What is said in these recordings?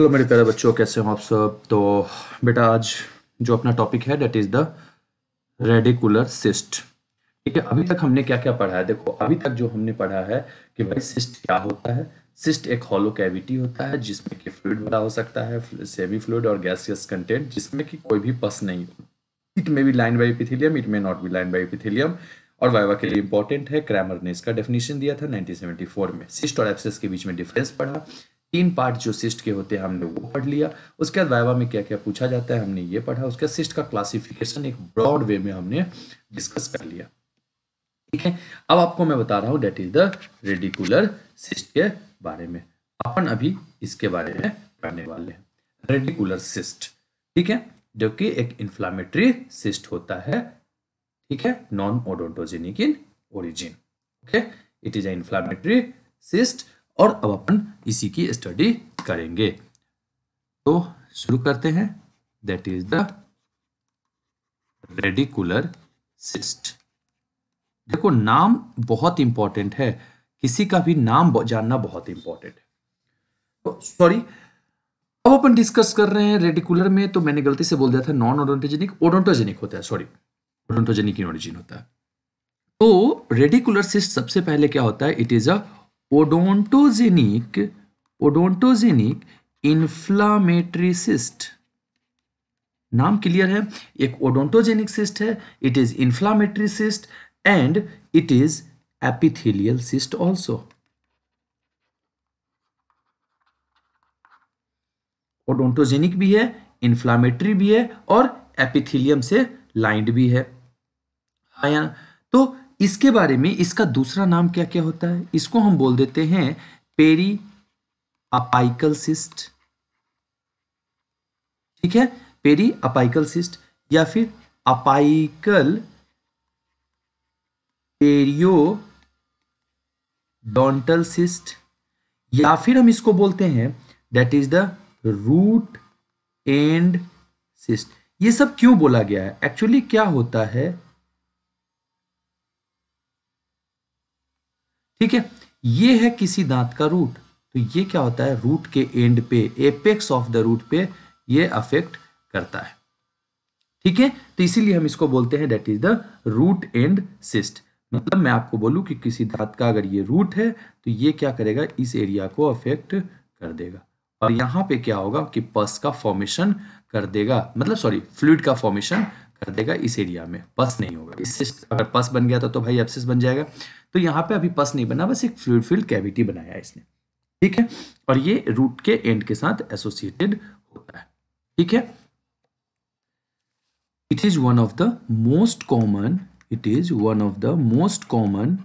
hello मेरे प्यारे बच्चों कैसे हो आप सब तो बेटा आज जो अपना टॉपिक है that is the radicular cyst ठीक है अभी तक हमने क्या क्या पढ़ा है देखो अभी तक जो हमने पढ़ा है कि भाई सिस्ट क्या होता है सिस्ट एक हॉलो कैविटी होता है जिसमें कि फ्लूड बड़ा हो सकता है सेमी फ्लूड और गैसियस कंटेंट जिसमें कि कोई भी पस नहीं हो it may be lined by epithelium it may not be lined by epithelium और वाइवा के लिए इंपॉर्टेंट है क्रैमर ने इसका डेफिनेशन दिया था 1974 में सिस्ट और एब्सेस के बीच में डिफरेंस पढ़ा तीन पार्ट जो सिस्ट के होते हैं हमने वो पढ़ लिया उसके बाद वाइवा में क्या क्या पूछा जाता है हमने ये पढ़ा उसके सिस्ट का क्लासिफिकेशन एक ब्रॉड वे में हमने डिस्कस कर लिया ठीक है अब आपको मैं बता रहा हूँ that is the radicular cyst के बारे में अपन अभी इसके बारे में पढ़ने वाले हैं रेडिकुलर सिस्ट ठीक है जो कि एक इन्फ्लामेटरी सिस्ट होता है ठीक है non odontogenic in origin okay it is a inflammatory cyst और अब अपन इसी की स्टडी करेंगे तो शुरू करते हैं that is the radicular cyst देखो नाम बहुत इंपॉर्टेंट है किसी का भी नाम जानना बहुत इंपॉर्टेंट है तो सॉरी अब अपन डिस्कस कर रहे हैं रेडिकुलर में तो मैंने गलती से बोल दिया था नॉन ओडोटोजेनिक ओडोटोजेनिक होता है सॉरी ओडोटोजेनिक इन ओरिजिन होता है तो रेडिकुलर सिस्ट सबसे पहले क्या होता है it is a odontogenic odontogenic inflammatory cyst नाम क्लियर है एक ओडोंटोजेनिक सिस्ट है it is inflammatory cyst and it is epithelial cyst also odontogenic भी है इन्फ्लामेटरी भी है और एपिथेलियम से लाइंड भी है हाँ तो इसके बारे में इसका दूसरा नाम क्या क्या होता है इसको हम बोल देते हैं पेरी अपाइकल सिस्ट ठीक है पेरी अपाइकल सिस्ट या फिर अपाइकल पेरियो डोंटल सिस्ट या फिर हम इसको बोलते हैं that is the root end cyst ये सब क्यों बोला गया है एक्चुअली क्या होता है ठीक है ये है किसी दांत का रूट तो ये क्या होता है रूट के एंड पे एपेक्स ऑफ द रूट पे ये अफेक्ट करता है ठीक है तो इसीलिए हम इसको बोलते हैं that is the root end cyst मतलब मैं आपको बोलूं कि किसी दांत का अगर ये रूट है तो ये क्या करेगा इस एरिया को अफेक्ट कर देगा और यहां पे क्या होगा कि पस का फॉर्मेशन कर देगा मतलब सॉरी फ्लूड का फॉर्मेशन कर देगा इस एरिया में पस नहीं होगा इससे अगर पस बन गया था तो, तो भाई एप्सिस बन जाएगा तो यहाँ पे अभी पस नहीं बना बस एक फ्लूड फील्ड कैविटी बनाया इसने ठीक है और ये रूट के एंड के साथ एसोसिएटेड होता है ठीक है it is one of the most common it is one of the most common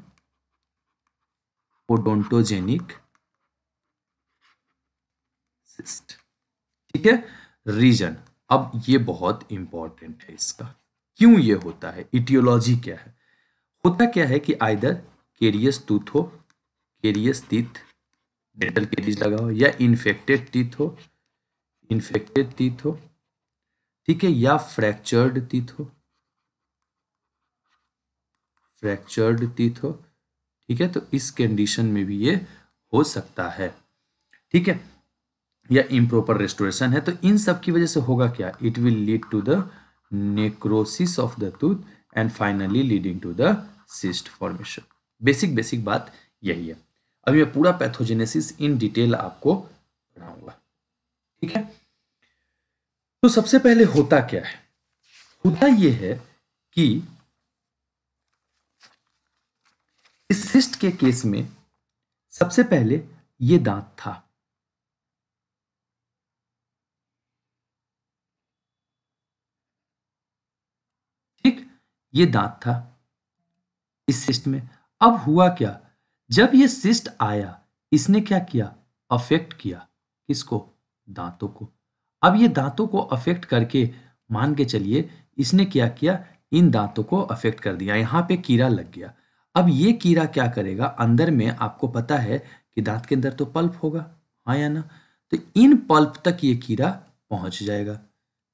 odontogenic cyst ठीक है रीजन अब ये बहुत इंपॉर्टेंट है इसका क्यों ये होता है इटियोलॉजी क्या है होता क्या है कि आइदर केरियस टूथ हो केरियस टीथ डेंटल केरीज लगा हो या इन्फेक्टेड टीथ हो इन्फेक्टेड टीथ हो ठीक है या फ्रैक्चर्ड टीथ हो फ्रैक्चर्ड टीथ हो ठीक है तो इस कंडीशन में भी ये हो सकता है ठीक है या इम्प्रॉपर रेस्टोरेशन है तो इन सब की वजह से होगा क्या it will lead to the necrosis of the tooth and finally leading to the cyst formation basic basic बात यही है अभी मैं पूरा पैथोजेनेसिस इन डिटेल आपको पढ़ाऊंगा ठीक है तो सबसे पहले होता क्या है होता यह है कि इस सिस्ट के केस में सबसे पहले ये दांत था ये दांत था इस सिस्ट में अब हुआ क्या जब ये सिस्ट आया इसने क्या किया अफेक्ट किया किसको दांतों को अब ये दांतों को अफेक्ट करके मान के चलिए इसने क्या किया इन दांतों को अफेक्ट कर दिया यहाँ पे कीड़ा लग गया अब ये कीड़ा क्या करेगा अंदर में आपको पता है कि दांत के अंदर तो पल्प होगा हाँ या ना तो इन पल्प तक ये कीड़ा पहुंच जाएगा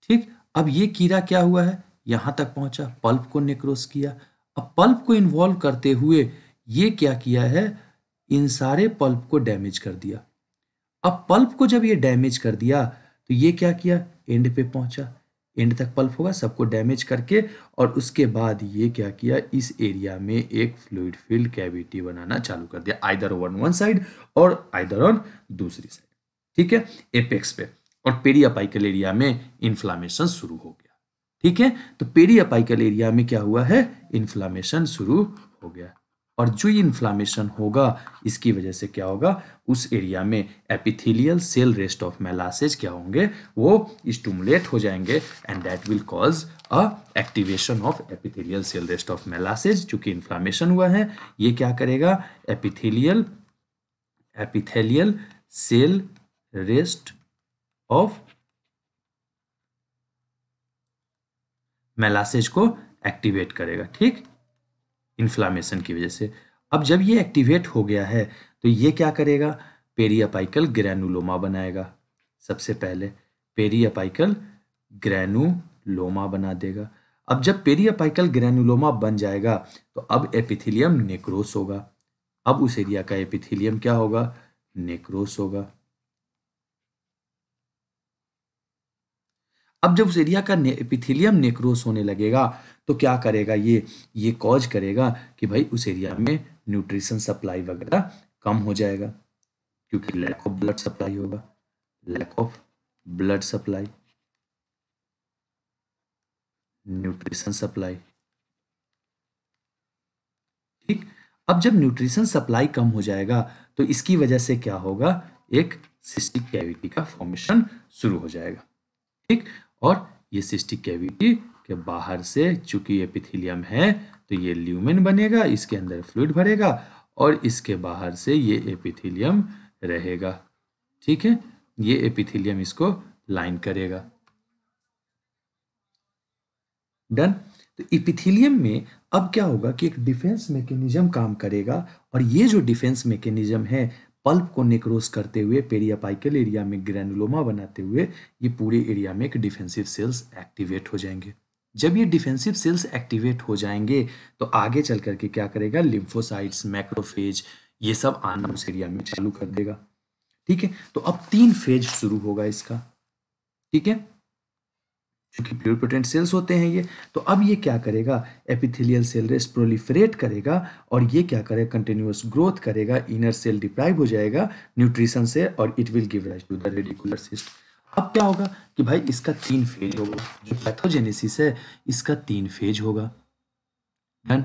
ठीक अब ये कीड़ा क्या हुआ है यहाँ तक पहुंचा पल्प को निक्रोस किया अब पल्प को इन्वॉल्व करते हुए ये क्या किया है इन सारे पल्प को डैमेज कर दिया अब पल्प को जब ये डैमेज कर दिया तो ये क्या किया एंड पे पहुंचा एंड तक पल्प होगा सबको डैमेज करके और उसके बाद ये क्या किया इस एरिया में एक फ्लूड फील्ड कैविटी बनाना चालू कर दिया आइदर ऑन वन साइड और आइदर ऑन दूसरी साइड ठीक है एपेक्स पे और पेरियापाइकल एरिया में इन्फ्लामेशन शुरू हो गया ठीक है तो पेरियापाइकल एरिया में क्या हुआ है इन्फ्लामेशन शुरू हो गया और जो इन्फ्लामेशन होगा इसकी वजह से क्या होगा उस एरिया में epithelial cell rest of Malassez क्या होंगे वो स्टूमुलेट हो जाएंगे and that will cause a activation of epithelial cell rest of Malassez चूंकि इन्फ्लामेशन हुआ है ये क्या करेगा epithelial epithelial cell rest of Malassez को एक्टिवेट करेगा ठीक इन्फ्लामेशन की वजह से अब जब ये एक्टिवेट हो गया है तो ये क्या करेगा पेरियापाइकल ग्रैनुलोमा बनाएगा सबसे पहले पेरियापाइकल ग्रैनुलोमा बना देगा अब जब पेरियापाइकल ग्रैनुलोमा बन जाएगा तो अब एपिथिलियम नेक्रोस होगा अब उस एरिया का एपिथिलियम क्या होगा नेक्रोस होगा अब जब उस एरिया का ने, नेक्रोस होने लगेगा तो क्या करेगा ये ये कॉज करेगा कि भाई उस एरिया में न्यूट्रिशन सप्लाई वगैरह कम हो जाएगा क्योंकि लैक ऑफ ब्लड सप्लाई होगा lack of blood supply nutrition supply ठीक अब जब न्यूट्रिशन सप्लाई कम हो जाएगा तो इसकी वजह से क्या होगा एक सिस्टिक कैविटी का फॉर्मेशन शुरू हो जाएगा ठीक और ये सिस्टिक कैविटी के बाहर से चूंकि एपिथेलियम है तो ये ल्यूमेन बनेगा इसके अंदर फ्लूड भरेगा और इसके बाहर से ये एपिथिलियम रहेगा ठीक है ये एपिथिलियम इसको लाइन करेगा डन तो एपिथिलियम में अब क्या होगा कि एक डिफेंस मैकेनिज्म काम करेगा और ये जो डिफेंस मैकेनिज्म है पल्प को नेक्रोस करते हुए पेरियापाइकल एरिया में ग्रैनुलोमा बनाते हुए ये पूरे एरिया में एक डिफेंसिव सेल्स एक्टिवेट हो जाएंगे जब ये डिफेंसिव सेल्स एक्टिवेट हो जाएंगे तो आगे चल करके क्या करेगा लिम्फोसाइट्स मैक्रोफेज ये सब आना उस एरिया में चालू कर देगा ठीक है तो अब तीन फेज शुरू होगा इसका ठीक है क्योंकि प्योरपोटेंट सेल्स होते हैं ये तो अब ये क्या करेगा एपिथेलियल सेल रेस प्रोलीफरेट करेगा और ये क्या करेगा कंटिन्यूस ग्रोथ करेगा इनर सेल डिप्राइव हो जाएगा न्यूट्रिशन से और it will give rise to the radicular cyst अब क्या होगा कि भाई इसका तीन फेज होगा जो पैथोजेनेसिस है इसका तीन फेज होगा डन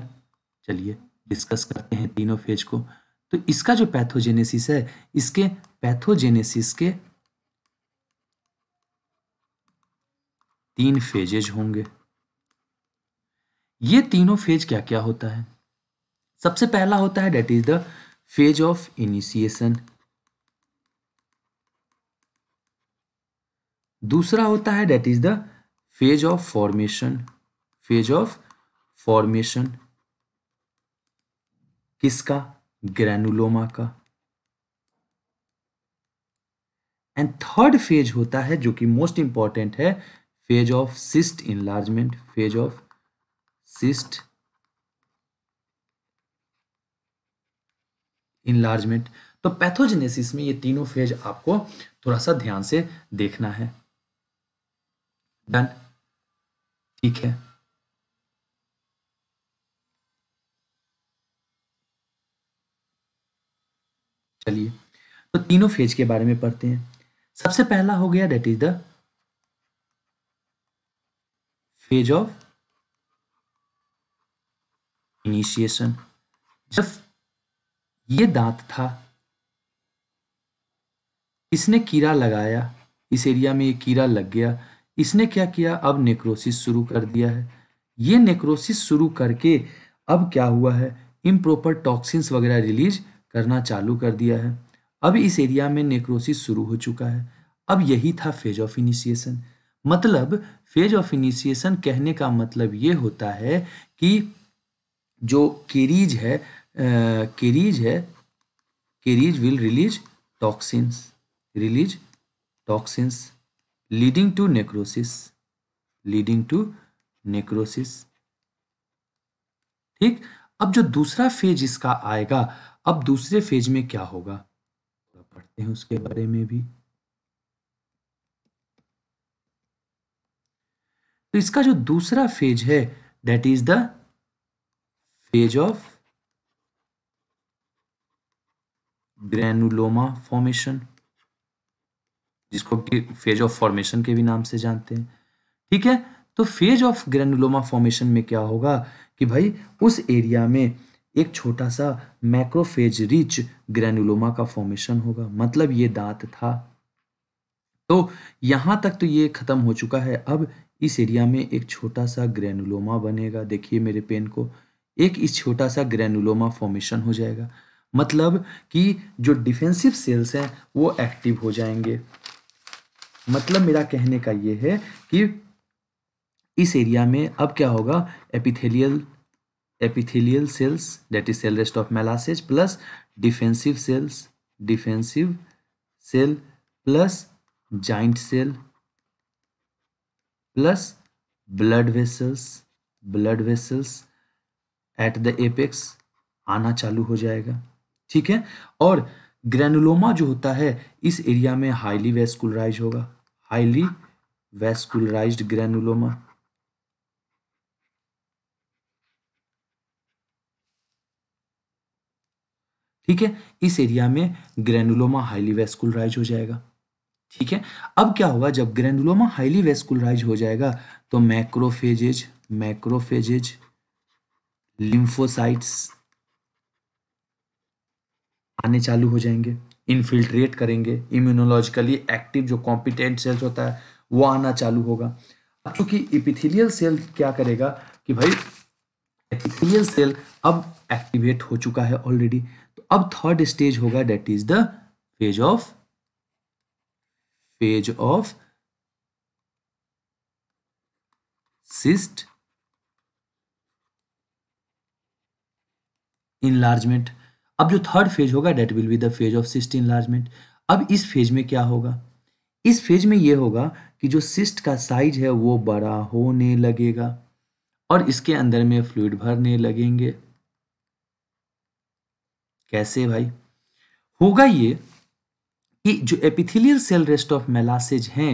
चलिए डिस्कस करते हैं तीनों फेज को तो इसका जो पैथोजेनेसिस है इसके पैथोजेनेसिस के तीन फेजेज होंगे ये तीनों फेज क्या क्या होता है सबसे पहला होता है that is the phase of initiation दूसरा होता है that is the phase of formation phase of formation किसका ग्रैनुलोमा का एंड थर्ड फेज होता है जो कि मोस्ट इंपॉर्टेंट है phase of cyst enlargement phase of cyst enlargement तो पैथोजेनेसिस में ये तीनों फेज आपको थोड़ा सा ध्यान से देखना है डन ठीक है चलिए तो तीनों फेज के बारे में पढ़ते हैं सबसे पहला हो गया that is the phase of initiation जब ये दांत था इसने कीड़ा लगाया इस एरिया में ये कीड़ा लग गया इसने क्या किया अब नेक्रोसिस शुरू कर दिया है ये नेक्रोसिस शुरू करके अब क्या हुआ है इम्प्रॉपर टॉक्सिन्स वगैरह रिलीज करना चालू कर दिया है अब इस एरिया में नेक्रोसिस शुरू हो चुका है अब यही था फेज ऑफ इनिशिएशन मतलब फेज ऑफ इनिशिएशन कहने का मतलब ये होता है कि जो केरीज है केरीज है caries will release toxins release toxins leading to necrosis leading to necrosis ठीक अब जो दूसरा फेज इसका आएगा अब दूसरे फेज में क्या होगा पढ़ते हैं उसके बारे में भी तो इसका जो दूसरा फेज है that is the phase of granuloma formation जिसको फेज ऑफ फॉर्मेशन के भी नाम से जानते हैं ठीक है तो फेज ऑफ ग्रेनुलोमा फॉर्मेशन में क्या होगा कि भाई उस एरिया में एक छोटा सा मैक्रोफेज रिच ग्रेनुलोमा का फॉर्मेशन होगा मतलब ये दांत था तो यहां तक तो ये ख़त्म हो चुका है अब इस एरिया में एक छोटा सा ग्रेनुलोमा बनेगा देखिए मेरे पेन को एक इस छोटा सा ग्रेनुलोमा फॉर्मेशन हो जाएगा मतलब कि जो डिफेंसिव सेल्स हैं वो एक्टिव हो जाएंगे मतलब मेरा कहने का ये है कि इस एरिया में अब क्या होगा epithelial epithelial cells that is cell rest of Malassez plus defensive cells defensive cell plus giant cell plus blood vessels blood vessels at the apex आना चालू हो जाएगा ठीक है और ग्रेनुलोमा जो होता है इस एरिया में हाईली वेस्कुलराइज होगा हाईली वेस्कुलराइज ग्रेनुलोमा ठीक है इस एरिया में ग्रेनुलोमा हाईली वेस्कुलराइज हो जाएगा ठीक है अब क्या होगा जब ग्रेनुलोमा हाईली वेस्कुलराइज हो जाएगा तो मैक्रोफेजेज मैक्रोफेजेज लिम्फोसाइट्स आने चालू हो जाएंगे इनफिल्ट्रेट करेंगे इम्यूनोलॉजिकली एक्टिव जो कॉम्पिटेंट सेल्स होता है वो आना चालू होगा अब क्योंकि इपिथिलियल सेल क्या करेगा कि भाई एपिथिलियल सेल अब एक्टिवेट हो चुका है ऑलरेडी तो अब थर्ड स्टेज होगा that is the phase of page of cyst enlargement अब जो थर्ड फेज होगा that will be the phase of cyst enlargement अब इस फेज में क्या होगा इस फेज में यह होगा कि जो सिस्ट का साइज है वो बड़ा होने लगेगा और इसके अंदर में फ्लूड भरने लगेंगे कैसे भाई होगा ये कि जो epithelial cell rest of Malassez हैं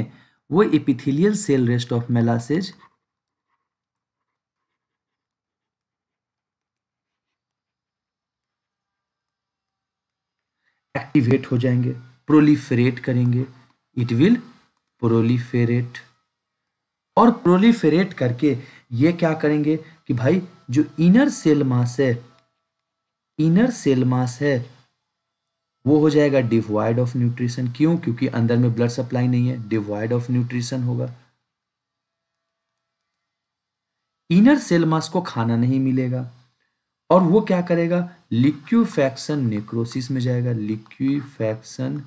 वो epithelial cell rest of Malassez activate हो जाएंगे प्रोलीफेरेट करेंगे इट विल प्रोलीफेरेट और प्रोलीफेरेट करके ये क्या करेंगे कि भाई जो इनर सेल मास है इनर सेल मास है वो हो जाएगा डिवाइड ऑफ न्यूट्रिशन क्यों क्योंकि अंदर में ब्लड सप्लाई नहीं है डिवाइड ऑफ न्यूट्रिशन होगा इनर सेल मास को खाना नहीं मिलेगा और वो क्या करेगा लिक्विफैक्शन नेक्रोसिस में जाएगा लिक्विफैक्शन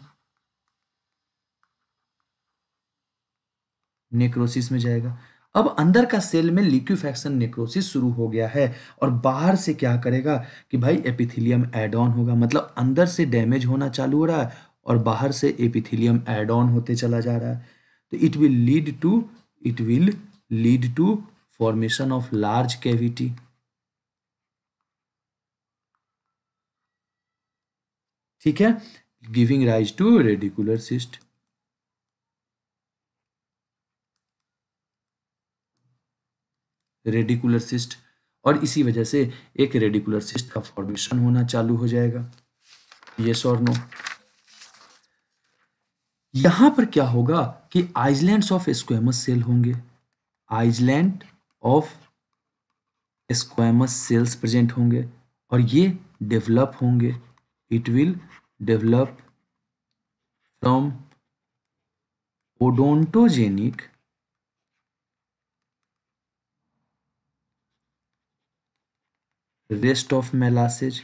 नेक्रोसिस में जाएगा अब अंदर का सेल में लिक्विफेक्शन नेक्रोसिस शुरू हो गया है और बाहर से क्या करेगा कि भाई एपिथिलियम एड ऑन होगा मतलब अंदर से डैमेज होना चालू हो रहा है और बाहर से एपिथिलियम एड ऑन होते चला जा रहा है तो it will lead to it will lead to formation of large cavity ठीक है giving rise to radicular cyst radicular cyst और इसी वजह से एक रेडिकुलर सिस्ट का फॉर्मेशन होना चालू हो जाएगा यस और नो यहां पर क्या होगा कि आइजलैंड ऑफ स्क्वेमस सेल होंगे island of squamous cells present होंगे और ये डेवलप होंगे it will develop from odontogenic rest of molasses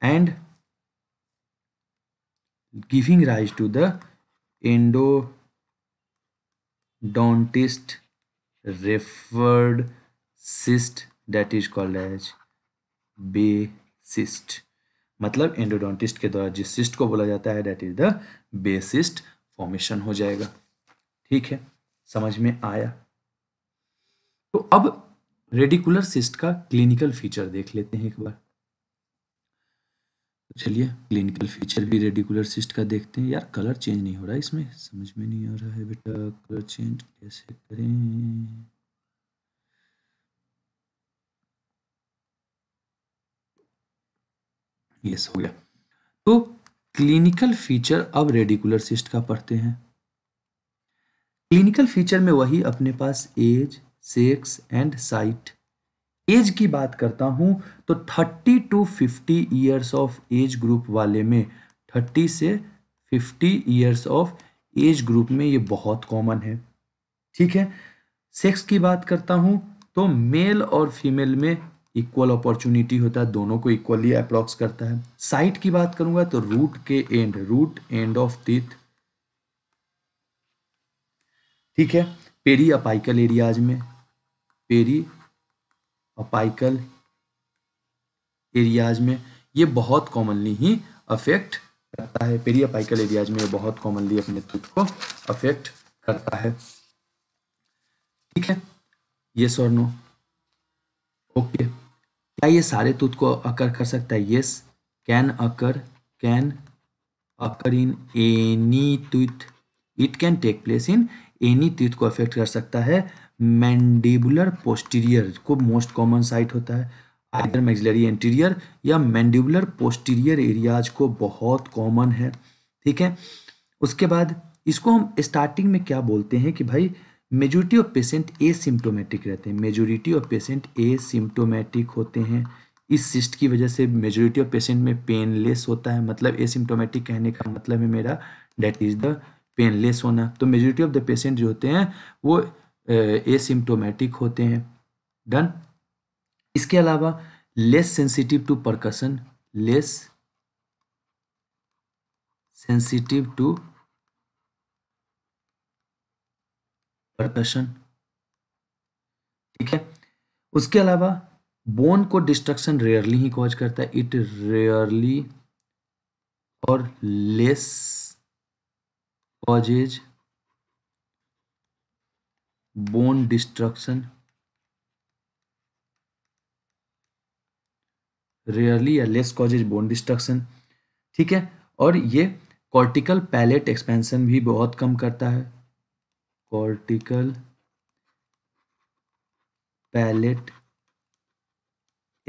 and giving rise to the endodontist referred cyst that is called as bay cyst मतलब एंडोडोंटिस्ट के द्वारा जिस cyst को बोला जाता है that is the bay cyst formation हो जाएगा ठीक है समझ में आया तो अब रेडिकुलर सिस्ट का क्लिनिकल फीचर देख लेते हैं एक बार तो चलिए क्लिनिकल फीचर भी रेडिकुलर सिस्ट का देखते हैं यार कलर चेंज नहीं हो रहा है इसमें समझ में नहीं आ रहा है बेटा कलर चेंज कैसे करें यस हो गया तो क्लिनिकल फीचर अब रेडिकुलर सिस्ट का पढ़ते हैं क्लिनिकल फीचर में वही अपने पास age sex and site age की बात करता हूं तो 30 to 50 years of age group वाले में 30 से 50 इयर्स ऑफ एज ग्रुप में ये बहुत कॉमन है ठीक है सेक्स की बात करता हूं तो मेल और फीमेल में इक्वल अपॉर्चुनिटी होता है दोनों को इक्वली अप्रॉक्स करता है साइट की बात करूंगा तो रूट के end root end of teeth ठीक है पेरी अपाइकल एरियाज में पेरी अपाइकल एरियाज में ये बहुत कॉमनली ही अफेक्ट करता है पेरी अपाइकल एरियाज में ये बहुत कॉमनली अपने टूथ को अफेक्ट करता है ठीक है ये और नो ओके क्या ये सारे तुत को अकर कर सकता है yes can occur can occur in any tooth it can take place in any teeth को अफेक्ट कर सकता है मैंडिबुलर पोस्टीरियर को मोस्ट कॉमन साइट होता है आइदर मैक्सिलरी एंटीरियर या मैंडिबुलर पोस्टीरियर एरियाज को बहुत कॉमन है ठीक है उसके बाद इसको हम स्टार्टिंग में क्या बोलते हैं कि भाई majority of patient asymptomatic रहते हैं majority of patient asymptomatic होते हैं इस सिस्ट की वजह से मेजोरिटी ऑफ पेशेंट में पेनलेस होता है मतलब ए सिम्टोमेटिक कहने का मतलब है मेरा डेट इज़ द पेनलेस होना तो मेजोरिटी ऑफ द पेशेंट जो होते हैं वो एसिम्टोमेटिक होते हैं डन इसके अलावा less sensitive to percussion less sensitive to percussion ठीक है उसके अलावा बोन को डिस्ट्रक्शन रेयरली ही कॉज करता है इट रेयरली और less causes bone destruction rarely या लेस कॉजेज बोन डिस्ट्रक्शन ठीक है और ये कॉर्टिकल पैलेट एक्सपेंशन भी बहुत कम करता है कॉर्टिकल पैलेट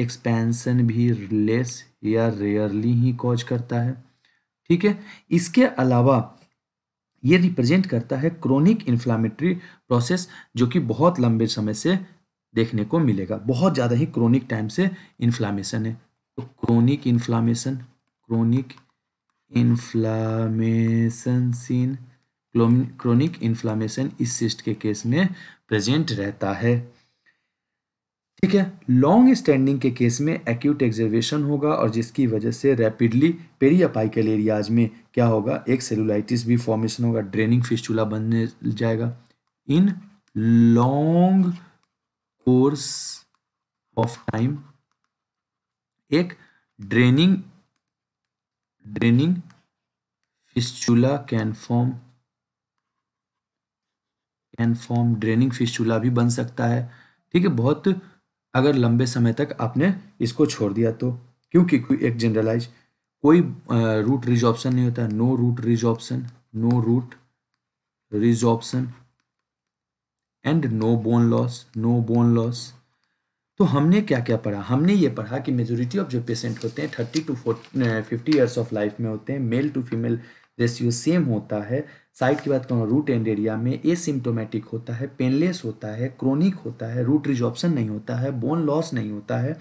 एक्सपेंशन भी लेस या रेयरली ही कॉज करता है ठीक है इसके अलावा ये रिप्रेजेंट करता है क्रोनिक इन्फ्लामेटरी प्रोसेस जो कि बहुत लंबे समय से देखने को मिलेगा बहुत ज़्यादा ही क्रोनिक टाइम से इन्फ्लामेशन है तो chronic inflammation chronic inflammation seen chronic inflammation इस सिस्ट के केस में प्रेजेंट रहता है ठीक है लॉन्ग स्टैंडिंग के केस में एक्यूट एक्जर्वेशन होगा और जिसकी वजह से रैपिडली पेरियापाइकल एरियाज में क्या होगा एक सेलुलाइटिस भी फॉर्मेशन होगा ड्रेनिंग फिस्टूला बनने जाएगा in long course of time एक draining draining fistula can form can form draining fistula भी बन सकता है ठीक है बहुत अगर लंबे समय तक आपने इसको छोड़ दिया तो क्योंकि कोई एक जनरलाइज कोई रूट ऑप्शन नहीं होता no root option no root option and no bone loss no bone loss तो हमने क्या क्या पढ़ा हमने ये पढ़ा कि मेजोरिटी ऑफ जो पेशेंट होते हैं thirty to fifty years of life में होते हैं male to female ratio same होता है साइट की बात करूँ रूट एंड एरिया में सिम्टोमेटिक होता है पेनलेस होता है क्रोनिक होता है रूट रिजॉप्शन नहीं होता है बोन लॉस नहीं होता है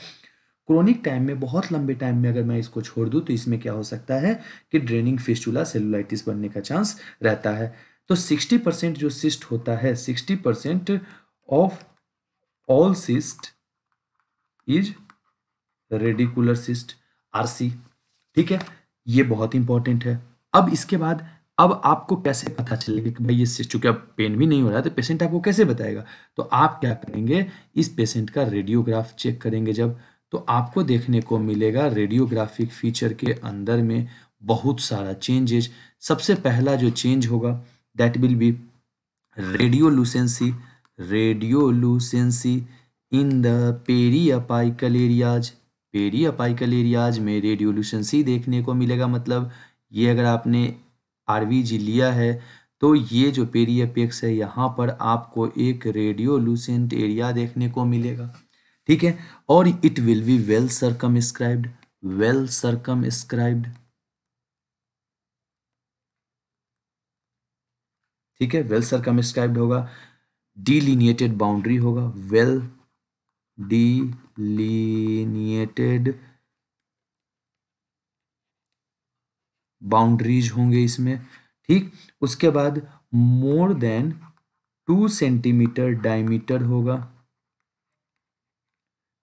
क्रोनिक टाइम में बहुत लंबे टाइम में अगर मैं इसको छोड़ दूँ तो इसमें क्या हो सकता है कि ड्रेनिंग फिस्टूला सेलुलाइटिस बनने का चांस रहता है तो 60 परसेंट जो सिस्ट होता है 60 percent of all cyst is radicular cyst RC ठीक है ये बहुत इंपॉर्टेंट है अब इसके बाद अब आपको कैसे पता चलेगा कि भाई ये चूंकि अब पेन भी नहीं हो रहा है तो पेशेंट आपको कैसे बताएगा तो आप क्या करेंगे इस पेशेंट का रेडियोग्राफ चेक करेंगे जब तो आपको देखने को मिलेगा रेडियोग्राफिक फीचर के अंदर में बहुत सारा चेंजेज सबसे पहला जो चेंज होगा that will be radiolucency radiolucency in the periapical areas periapical areas में रेडियोलूसेंसी देखने को मिलेगा मतलब ये अगर आपने आरवी जी लिया है तो ये जो पेरियपेक्स है यहाँ पर आपको एक रेडियो लूसेंट एरिया देखने को मिलेगा ठीक है और it will be well circumscribed well circumscribed ठीक है वेल सरकम स्क्राइब्ड होगा डीलिनिएटेड बाउंड्री होगा वेल डीलिनिएटेड well बाउंड्रीज होंगे इसमें ठीक उसके बाद more than two centimeter diameter होगा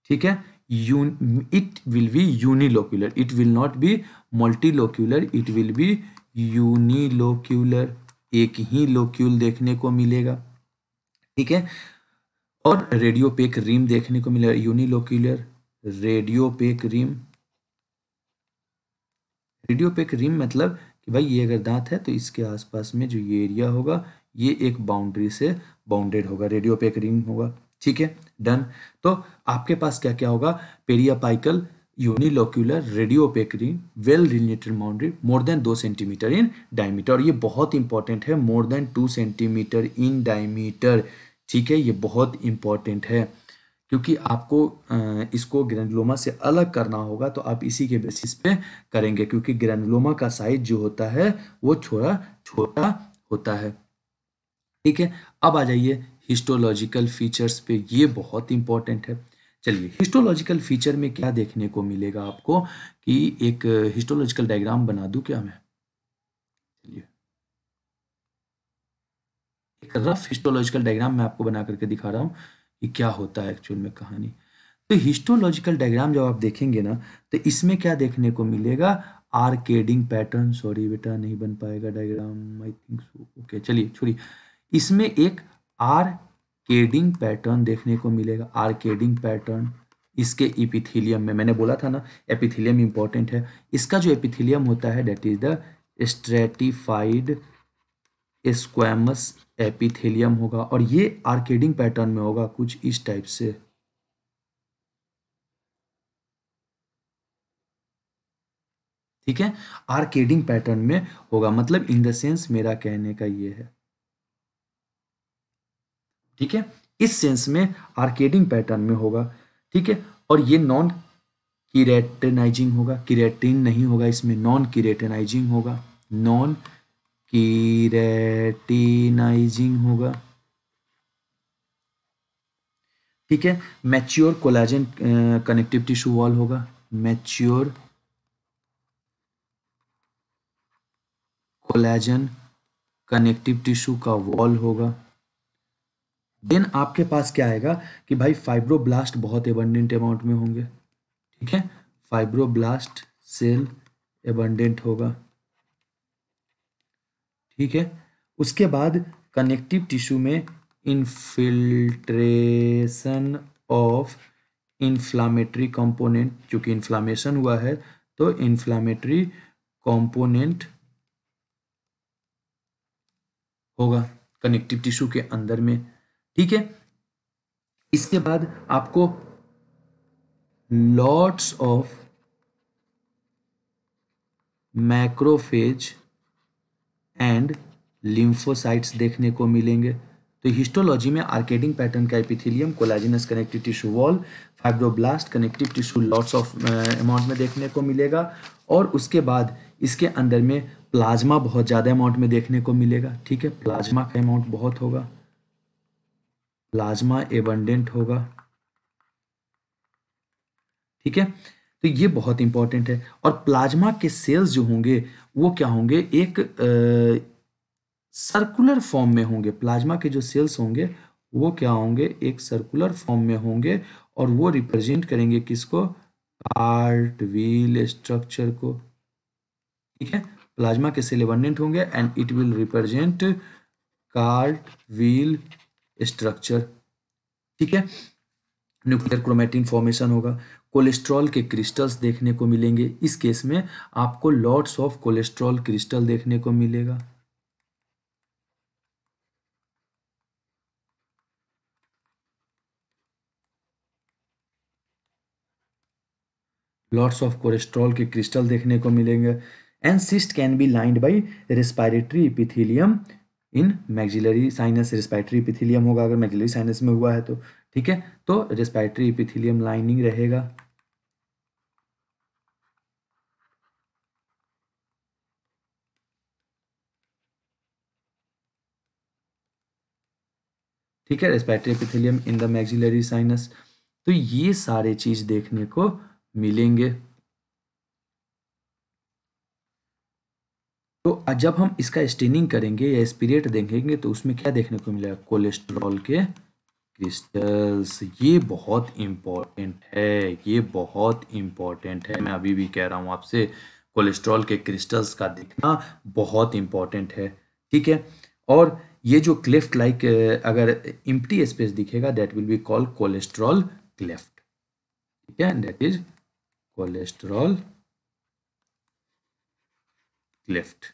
ठीक है it will be unilocular it will not be multilocular it will be unilocular एक ही लोक्यूल देखने को मिलेगा ठीक है और रेडियोपेक रिम देखने को मिलेगा unilocular radiopaque rim radiopaque rim मतलब कि भाई ये अगर दांत है तो इसके आसपास में जो ये एरिया होगा ये एक बाउंड्री से बाउंडेड होगा रेडियोपेक रिम होगा ठीक है डन तो आपके पास क्या क्या होगा periapical unilocular rim well related boundary more than दो सेंटीमीटर इन डायमीटर और ये बहुत इंपॉर्टेंट है more than two centimeter in diameter ठीक है ये बहुत इंपॉर्टेंट है क्योंकि आपको इसको ग्रैंडलोमा से अलग करना होगा तो आप इसी के बेसिस पे करेंगे क्योंकि ग्रैंडलोमा का साइज जो होता है वो थोड़ा छोटा होता है ठीक है अब आ जाइए हिस्टोलॉजिकल फीचर्स पे ये बहुत इंपॉर्टेंट है चलिए हिस्टोलॉजिकल फीचर में क्या देखने को मिलेगा आपको कि एक हिस्टोलॉजिकल डायग्राम बना दू क्या मैं चलिए एक रफ हिस्टोलॉजिकल डायग्राम मैं आपको बना करके दिखा रहा हूं कि क्या होता है एक्चुअल में कहानी तो हिस्टोलॉजिकल डायग्राम जब आप देखेंगे ना तो इसमें क्या देखने को मिलेगा आर्केडिंग पैटर्न सॉरी बेटा नहीं बन पाएगा diagram I think so okay चलिए छोड़िए इसमें एक आर केडिंग पैटर्न देखने को मिलेगा आर केडिंग पैटर्न इसके एपिथेलियम में मैंने बोला था ना एपिथेलियम इंपॉर्टेंट है इसका जो एपिथेलियम होता है that is the stratified squamous epithelium होगा और ये आर्केडिंग पैटर्न में होगा कुछ इस टाइप से ठीक है आर्केडिंग पैटर्न में होगा मतलब इन द सेंस मेरा कहने का ये है ठीक है इस सेंस में आर्केडिंग पैटर्न में होगा ठीक है और ये नॉन किरेटेनाइजिंग होगा किरेटिन नहीं होगा इसमें नॉन किरेटेनाइजिंग होगा नॉन कीरेटिनाइजिंग होगा ठीक है mature collagen connective tissue wall होगा मैच्योर कोलाजन कनेक्टिव टिश्यू का वॉल होगा देन आपके पास क्या आएगा कि भाई फाइब्रोब्लास्ट बहुत एबंडेंट अमाउंट में होंगे ठीक है फाइब्रोब्लास्ट सेल एबंडेंट होगा ठीक है उसके बाद कनेक्टिव टिश्यू में इन्फिल्ट्रेशन ऑफ इन्फ्लामेटरी कंपोनेंट चूंकि इन्फ्लामेशन हुआ है तो इन्फ्लामेटरी कंपोनेंट होगा कनेक्टिव टिश्यू के अंदर में ठीक है इसके बाद आपको lots of macrophage and lymphocytes देखने को मिलेंगे तो हिस्टोलॉजी में आर्केडिंग पैटर्न का epithelium collagenous connective tissue wall fibroblast connective tissue lots of amount में देखने को मिलेगा और उसके बाद इसके अंदर में प्लाज्मा बहुत ज़्यादा अमाउंट में देखने को मिलेगा ठीक है प्लाज्मा का अमाउंट बहुत होगा प्लाज्मा एबंडेंट होगा ठीक है तो ये बहुत इंपॉर्टेंट है और प्लाज्मा के सेल्स जो होंगे वो क्या होंगे एक सर्कुलर फॉर्म में होंगे प्लाज्मा के जो सेल्स होंगे वो क्या होंगे एक सर्कुलर फॉर्म में होंगे और वो रिप्रेजेंट करेंगे किसको कार्ट व्हील स्ट्रक्चर को ठीक है प्लाज्मा के सेल एबंडेंट होंगे and it will represent cart wheel structure ठीक है न्यूक्लियर क्रोमेटिन फॉर्मेशन होगा कोलेस्ट्रॉल के क्रिस्टल्स देखने को मिलेंगे इस केस में आपको लॉट्स ऑफ कोलेस्ट्रॉल क्रिस्टल देखने को मिलेगा लॉट्स ऑफ कोलेस्ट्रॉल के क्रिस्टल देखने को मिलेंगे and cyst can be lined by respiratory epithelium in maxillary sinus respiratory epithelium होगा अगर मैग्जिलरी साइनस में हुआ है तो ठीक है तो रेस्पायरेटरी इपिथिलियम लाइनिंग रहेगा ठीक है respiratory epithelium in the maxillary sinus तो ये सारे चीज देखने को मिलेंगे तो जब हम इसका स्टेनिंग करेंगे या स्पिरिट देखेंगे तो उसमें क्या देखने को मिलेगा कोलेस्ट्रॉल के क्रिस्टल्स ये बहुत इम्पॉर्टेंट है ये बहुत इम्पॉर्टेंट है मैं अभी भी कह रहा हूँ आपसे कोलेस्ट्रॉल के क्रिस्टल्स का देखना बहुत इम्पॉर्टेंट है ठीक है और ये जो क्लेफ्ट लाइक अगर इम्प्टी स्पेस दिखेगा that will be called cholesterol cleft ठीक है दैट इज कोलेस्ट्रॉल क्लेफ्ट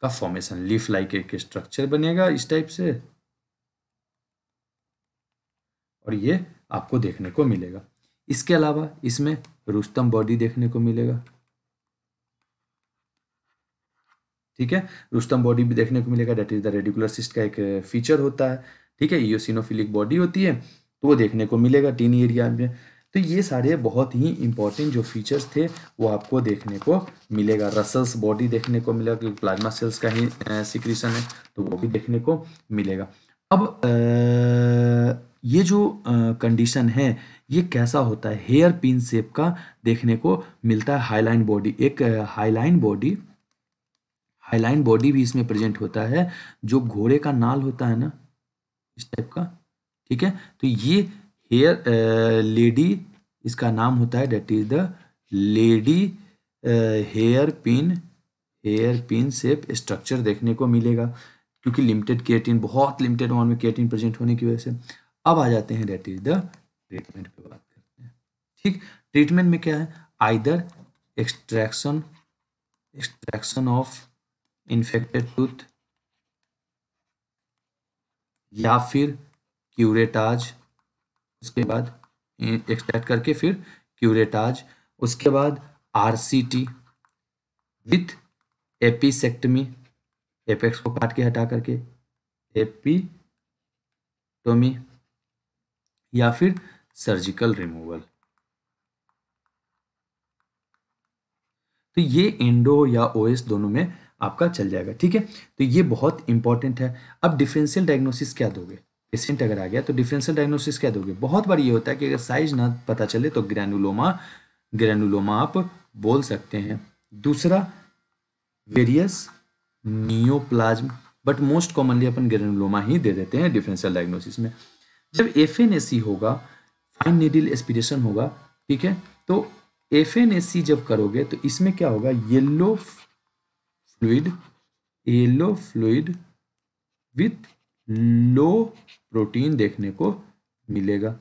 का फॉर्मेशन लीफ लाइक एक स्ट्रक्चर बनेगा इस टाइप से और ये आपको देखने को मिलेगा इसके अलावा इसमें रुस्तम बॉडी देखने को मिलेगा ठीक है रुस्तम बॉडी भी देखने को मिलेगा that is the radicular cyst का एक फीचर होता है ठीक है योसिनोफिलिक बॉडी होती है तो वो देखने को मिलेगा टीन एरिया में तो ये सारे बहुत ही इंपॉर्टेंट जो फीचर्स थे वो आपको देखने को मिलेगा रसल्स बॉडी देखने को मिलेगा क्योंकि प्लाज्मा सेल्स का ही सिक्रीशन है तो वो भी देखने को मिलेगा अब आ, ये जो कंडीशन है ये कैसा होता है हेयर पिन सेप का देखने को मिलता है हाईलाइन बॉडी एक हाईलाइन बॉडी हाईलाइन बॉडी भी इसमें प्रेजेंट होता है जो घोड़े का नाल होता है ना इस टाइप का ठीक है तो ये हेयर लेडी इसका नाम होता है that is the lady hairpin hairpin shape structure देखने को मिलेगा क्योंकि लिमिटेड केटिन बहुत लिमिटेड अमाउंट में केटिन प्रेजेंट होने की वजह से अब आ जाते हैं डेट इज द ट्रीटमेंट पे बात करते हैं ठीक ट्रीटमेंट में क्या है either extraction extraction of infected tooth या फिर क्यूरेटाज उसके बाद एक्सट्रैक्ट करके फिर क्यूरेटाज उसके बाद आरसीटी विथ एपीसेक्टमी एपेक्स को काट के हटा करके एपीटोमी या फिर सर्जिकल रिमूवल तो ये एंडो या ओएस दोनों में आपका चल जाएगा ठीक है तो ये बहुत इंपॉर्टेंट है अब डिफरेंशियल डायग्नोसिस क्या दोगे पेशेंट अगर आ गया तो डिफरेंशियल डायग्नोसिस क्या दोगे बहुत बार ये होता है कि अगर साइज ना पता चले तो ग्रैनुलोमा ग्रैनुलोमा आप बोल सकते हैं दूसरा various neoplasm but most commonly अपन ग्रेनुलोमा ही दे देते हैं डिफरेंशियल डायग्नोसिस में जब एफ होगा फाइन नीडिल एस्पिरेशन होगा ठीक है तो एफ जब करोगे तो इसमें क्या होगा yellow fluid yellow fluid with low protein देखने को मिलेगा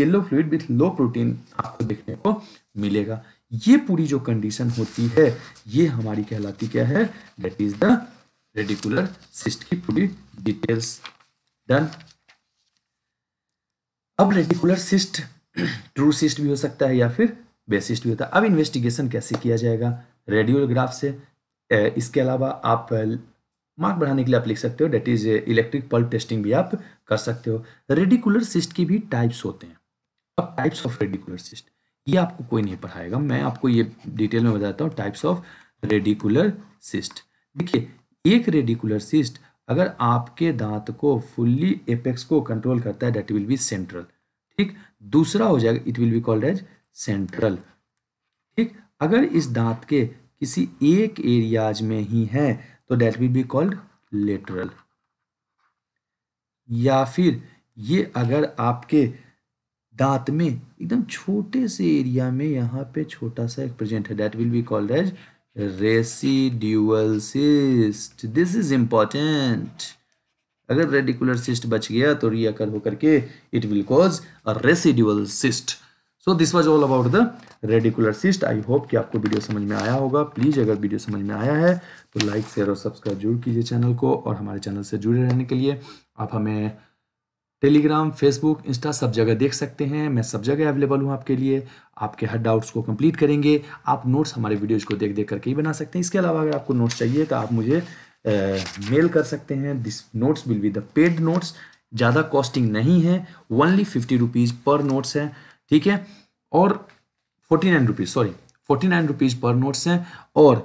yellow fluid with low protein आपको देखने को मिलेगा ये पूरी जो कंडीशन होती है ये हमारी कहलाती क्या है that is the radicular cyst की पूरी डिटेल्स डन अब रेडिकुलर सिस्ट ट्रू सिस्ट भी हो सकता है या फिर बेसिस्ट भी होता है अब इन्वेस्टिगेशन कैसे किया जाएगा रेडियोग्राफ से इसके अलावा आप मार्क बढ़ाने के लिए आप लिख सकते हो that is electric pulp testing भी आप कर सकते हो रेडिकुलर सिस्ट की भी टाइप्स होते हैं अब टाइप्स ऑफ रेडिकुलर सिस्ट ये आपको कोई नहीं पढ़ाएगा मैं आपको ये डिटेल में बताता हूँ टाइप्स ऑफ रेडिकुलर सिस्ट देखिए एक रेडिकुलर सिस्ट अगर आपके दांत को फुल्ली एपेक्स को कंट्रोल करता है डेट विल बी सेंट्रल ठीक दूसरा हो जाएगा it will be called as central ठीक अगर इस दांत के किसी एक एरियाज में ही है तो that will be called lateral या फिर ये अगर आपके दांत में एकदम छोटे से एरिया में यहाँ पे छोटा सा एक प्रेजेंट है that will be called as residual cyst this is important अगर रेडिकुलर सिस्ट बच गया तो रियाकर होकर के it will cause a residual cyst so this was all about the radicular cyst I hope कि आपको वीडियो समझ में आया होगा प्लीज़ अगर वीडियो समझ में आया है तो लाइक शेयर और सब्सक्राइब जरूर कीजिए चैनल को और हमारे चैनल से जुड़े रहने के लिए आप हमें टेलीग्राम फेसबुक इंस्टा सब जगह देख सकते हैं मैं सब जगह अवेलेबल हूँ आपके लिए आपके हर डाउट्स को कंप्लीट करेंगे आप नोट्स हमारे वीडियोज़ को देख देख करके ही बना सकते हैं इसके अलावा अगर आपको नोट्स चाहिए तो आप मुझे मेल कर सकते हैं this notes will be the paid notes ज़्यादा कॉस्टिंग नहीं है ओनली फिफ्टी रुपीज़ पर नोट्स है ठीक है और forty nine rupees sorry forty nine rupees पर नोट्स हैं और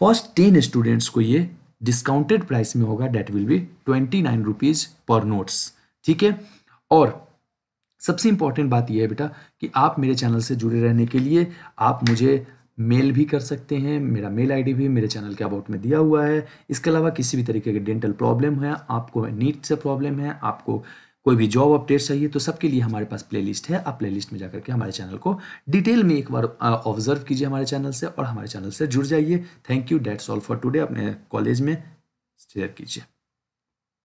फर्स्ट टेन स्टूडेंट्स को ये डिस्काउंटेड प्राइस में होगा that will be twenty nine rupees पर नोट्स ठीक है और सबसे इंपॉर्टेंट बात यह है बेटा कि आप मेरे चैनल से जुड़े रहने के लिए आप मुझे मेल भी कर सकते हैं मेरा मेल आईडी भी मेरे चैनल के अबाउट में दिया हुआ है इसके अलावा किसी भी तरीके के डेंटल प्रॉब्लम है आपको नीट से प्रॉब्लम है आपको कोई भी जॉब अपडेट चाहिए तो सबके लिए हमारे पास प्लेलिस्ट है आप प्लेलिस्ट में जाकर के हमारे चैनल को डिटेल में एक बार ऑब्जर्व कीजिए हमारे चैनल से और हमारे चैनल से जुड़ जाइए thank you that's all for today अपने कॉलेज में शेयर कीजिए